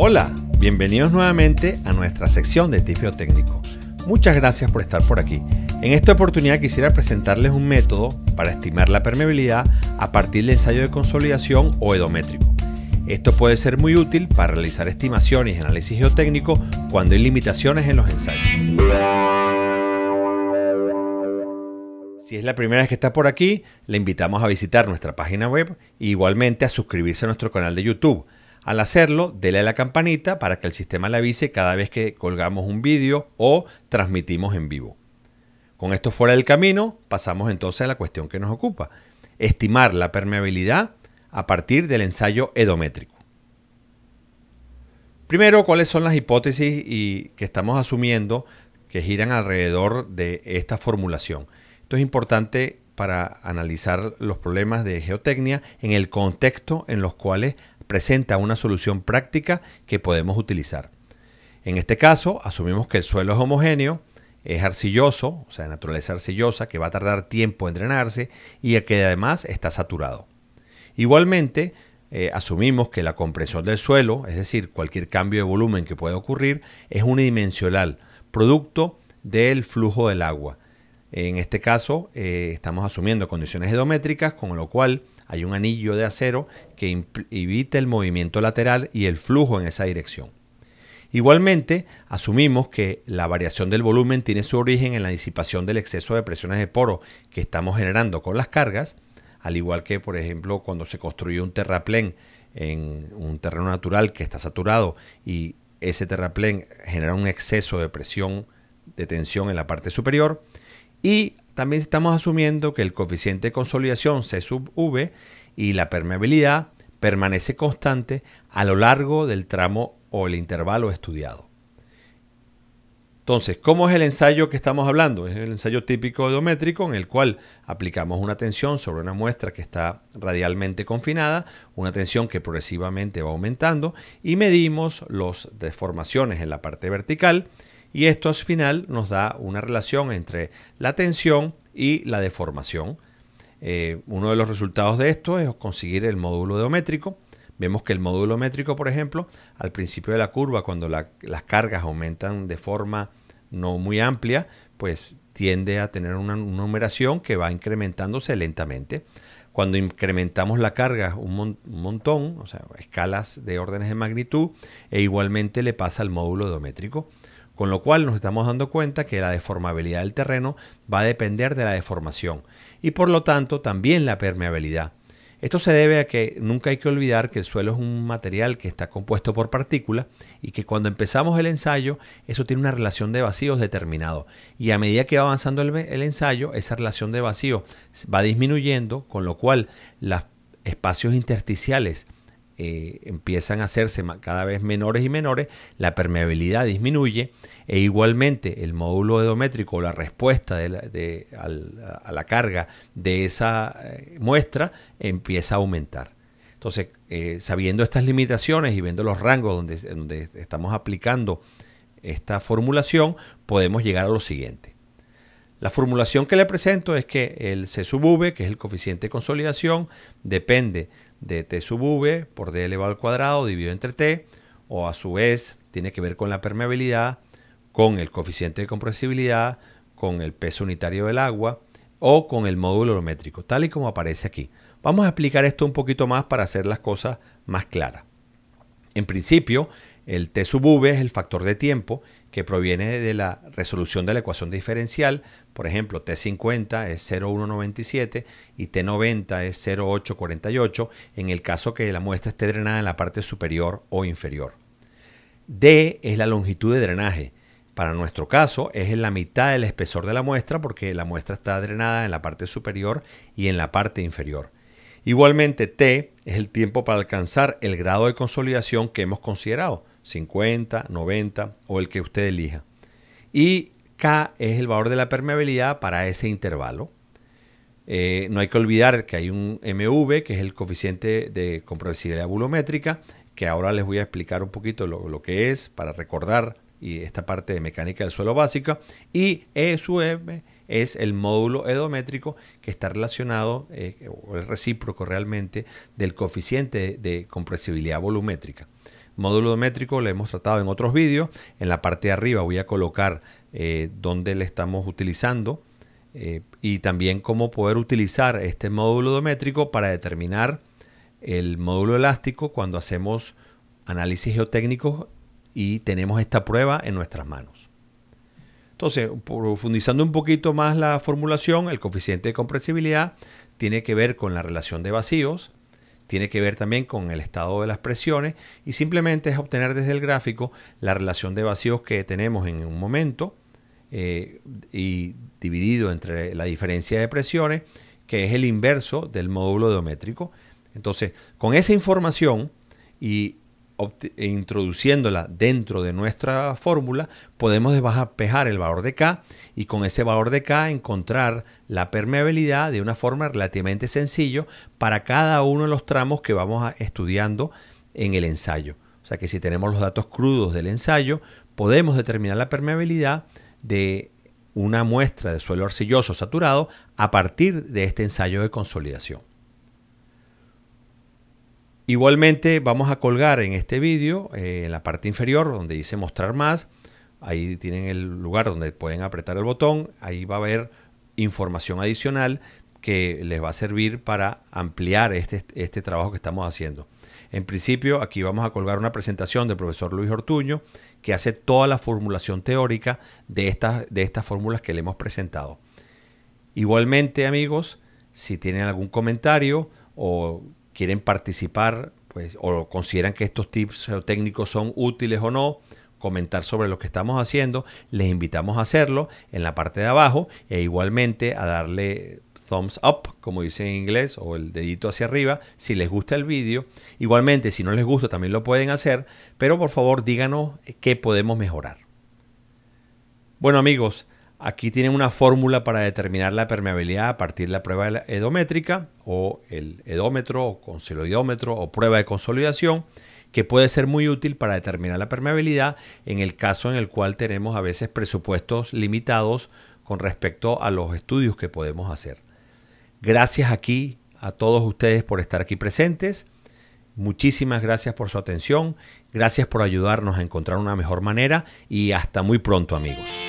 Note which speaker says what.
Speaker 1: Hola, bienvenidos nuevamente a nuestra sección de Tifio Geotécnico. Muchas gracias por estar por aquí. En esta oportunidad quisiera presentarles un método para estimar la permeabilidad a partir del ensayo de consolidación o edométrico. Esto puede ser muy útil para realizar estimaciones y análisis geotécnico cuando hay limitaciones en los ensayos. Si es la primera vez que está por aquí, le invitamos a visitar nuestra página web e igualmente a suscribirse a nuestro canal de YouTube. Al hacerlo, dele a la campanita para que el sistema le avise cada vez que colgamos un vídeo o transmitimos en vivo. Con esto fuera del camino, pasamos entonces a la cuestión que nos ocupa, estimar la permeabilidad a partir del ensayo edométrico. Primero, ¿cuáles son las hipótesis y que estamos asumiendo que giran alrededor de esta formulación? Esto es importante para analizar los problemas de geotecnia en el contexto en los cuales presenta una solución práctica que podemos utilizar. En este caso, asumimos que el suelo es homogéneo, es arcilloso, o sea, de naturaleza arcillosa, que va a tardar tiempo en drenarse y que además está saturado. Igualmente, eh, asumimos que la compresión del suelo, es decir, cualquier cambio de volumen que pueda ocurrir, es unidimensional, producto del flujo del agua. En este caso, eh, estamos asumiendo condiciones edométricas, con lo cual hay un anillo de acero que evita el movimiento lateral y el flujo en esa dirección. Igualmente, asumimos que la variación del volumen tiene su origen en la disipación del exceso de presiones de poro que estamos generando con las cargas, al igual que, por ejemplo, cuando se construye un terraplén en un terreno natural que está saturado y ese terraplén genera un exceso de presión, de tensión en la parte superior. Y también estamos asumiendo que el coeficiente de consolidación C sub V y la permeabilidad permanece constante a lo largo del tramo o el intervalo estudiado. Entonces, ¿cómo es el ensayo que estamos hablando? Es el ensayo típico odométrico en el cual aplicamos una tensión sobre una muestra que está radialmente confinada, una tensión que progresivamente va aumentando y medimos las deformaciones en la parte vertical y esto al final nos da una relación entre la tensión y la deformación. Eh, uno de los resultados de esto es conseguir el módulo deométrico. Vemos que el módulo métrico, por ejemplo, al principio de la curva, cuando las cargas aumentan de forma no muy amplia, pues tiende a tener una, numeración que va incrementándose lentamente. Cuando incrementamos la carga un, montón, o sea, escalas de órdenes de magnitud, e igualmente le pasa al módulo deométrico. Con lo cual nos estamos dando cuenta que la deformabilidad del terreno va a depender de la deformación y por lo tanto también la permeabilidad. Esto se debe a que nunca hay que olvidar que el suelo es un material que está compuesto por partículas y que cuando empezamos el ensayo eso tiene una relación de vacíos determinado y a medida que va avanzando el, ensayo esa relación de vacío va disminuyendo con lo cual los espacios intersticiales eh, empiezan a hacerse cada vez menores y menores, la permeabilidad disminuye e igualmente el módulo edométrico, la respuesta a la carga de esa eh, muestra empieza a aumentar. Entonces, eh, sabiendo estas limitaciones y viendo los rangos donde estamos aplicando esta formulación, podemos llegar a lo siguiente. La formulación que le presento es que el C sub V, que es el coeficiente de consolidación, depende de T sub V por D elevado al cuadrado dividido entre T, o a su vez tiene que ver con la permeabilidad, con el coeficiente de compresibilidad, con el peso unitario del agua o con el módulo orométrico, tal y como aparece aquí. Vamos a explicar esto un poquito más para hacer las cosas más claras. En principio, el T sub V es el factor de tiempo que proviene de la resolución de la ecuación diferencial. Por ejemplo, T50 es 0,197 y T90 es 0,848 en el caso que la muestra esté drenada en la parte superior o inferior. D es la longitud de drenaje. Para nuestro caso es en la mitad del espesor de la muestra porque la muestra está drenada en la parte superior y en la parte inferior. Igualmente T es el tiempo para alcanzar el grado de consolidación que hemos considerado. 50, 90 o el que usted elija. Y K es el valor de la permeabilidad para ese intervalo. Eh, no hay que olvidar que hay un MV, que es el coeficiente de compresibilidad volumétrica que ahora les voy a explicar un poquito lo, que es para recordar y esta parte de mecánica del suelo básica. Y ESUM es el módulo edométrico que está relacionado, eh, o es recíproco realmente, del coeficiente de compresibilidad volumétrica. Módulo métrico lo hemos tratado en otros vídeos. En la parte de arriba voy a colocar eh, dónde le estamos utilizando eh, y también cómo poder utilizar este módulo métrico para determinar el módulo elástico cuando hacemos análisis geotécnicos y tenemos esta prueba en nuestras manos. Entonces, profundizando un poquito más la formulación, el coeficiente de compresibilidad tiene que ver con la relación de vacíos, tiene que ver también con el estado de las presiones y simplemente es obtener desde el gráfico la relación de vacíos que tenemos en un momento eh, y dividido entre la diferencia de presiones, que es el inverso del módulo geométrico. Entonces, con esa información y introduciéndola dentro de nuestra fórmula, podemos despejar el valor de K y con ese valor de K encontrar la permeabilidad de una forma relativamente sencilla para cada uno de los tramos que vamos estudiando en el ensayo. O sea que si tenemos los datos crudos del ensayo, podemos determinar la permeabilidad de una muestra de suelo arcilloso saturado a partir de este ensayo de consolidación. Igualmente vamos a colgar en este vídeo, eh, en la parte inferior donde dice mostrar más, ahí tienen el lugar donde pueden apretar el botón, ahí va a haber información adicional que les va a servir para ampliar este, este, trabajo que estamos haciendo. En principio, aquí vamos a colgar una presentación del profesor Luis Ortuño, que hace toda la formulación teórica de estas, de estas fórmulas que le hemos presentado. Igualmente, amigos, si tienen algún comentario o quieren participar pues, o consideran que estos tips técnicos son útiles o no, comentar sobre lo que estamos haciendo, les invitamos a hacerlo en la parte de abajo e igualmente a darle thumbs up, como dice en inglés, o el dedito hacia arriba, si les gusta el vídeo. Igualmente, si no les gusta, también lo pueden hacer, pero por favor díganos qué podemos mejorar. Bueno amigos, Aquí tienen una fórmula para determinar la permeabilidad a partir de la prueba edométrica o el edómetro o conseloidómetro o prueba de consolidación que puede ser muy útil para determinar la permeabilidad en el caso en el cual tenemos a veces presupuestos limitados con respecto a los estudios que podemos hacer. Gracias aquí a todos ustedes por estar aquí presentes. Muchísimas gracias por su atención. Gracias por ayudarnos a encontrar una mejor manera y hasta muy pronto amigos.